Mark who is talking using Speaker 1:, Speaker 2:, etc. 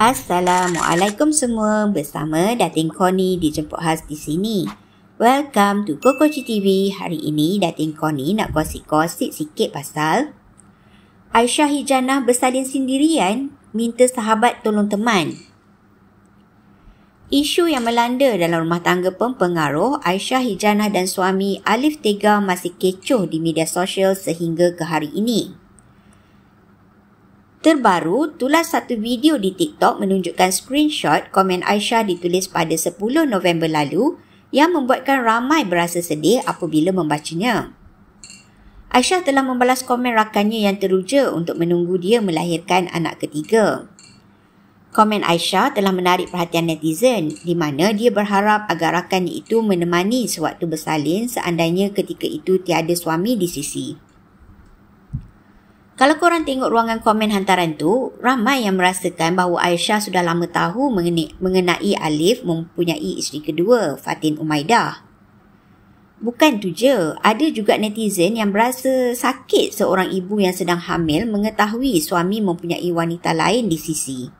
Speaker 1: Assalamualaikum semua. Bersama Datin Koni di dijemput Has di sini. Welcome to Koko TV. Hari ini Datin Koni nak gosip-gosip sikit pasal Aisyah Hijanah bersalin sendirian minta sahabat tolong teman. Isu yang melanda dalam rumah tangga pempengaruh Aisyah Hijanah dan suami Alif Tega masih kecoh di media sosial sehingga ke hari ini. Terbaru, tulas satu video di TikTok menunjukkan screenshot komen Aisyah ditulis pada 10 November lalu yang membuatkan ramai berasa sedih apabila membacanya. Aisyah telah membalas komen rakannya yang teruja untuk menunggu dia melahirkan anak ketiga. Komen Aisyah telah menarik perhatian netizen di mana dia berharap agar rakannya itu menemani sewaktu bersalin seandainya ketika itu tiada suami di sisi. Kalau korang tengok ruangan komen hantaran tu, ramai yang merasakan bahawa Aisyah sudah lama tahu mengenai, Alif mempunyai isteri kedua, Fatin Umaidah. Bukan tu je, ada juga netizen yang berasa sakit seorang ibu yang sedang hamil mengetahui suami mempunyai wanita lain di sisi.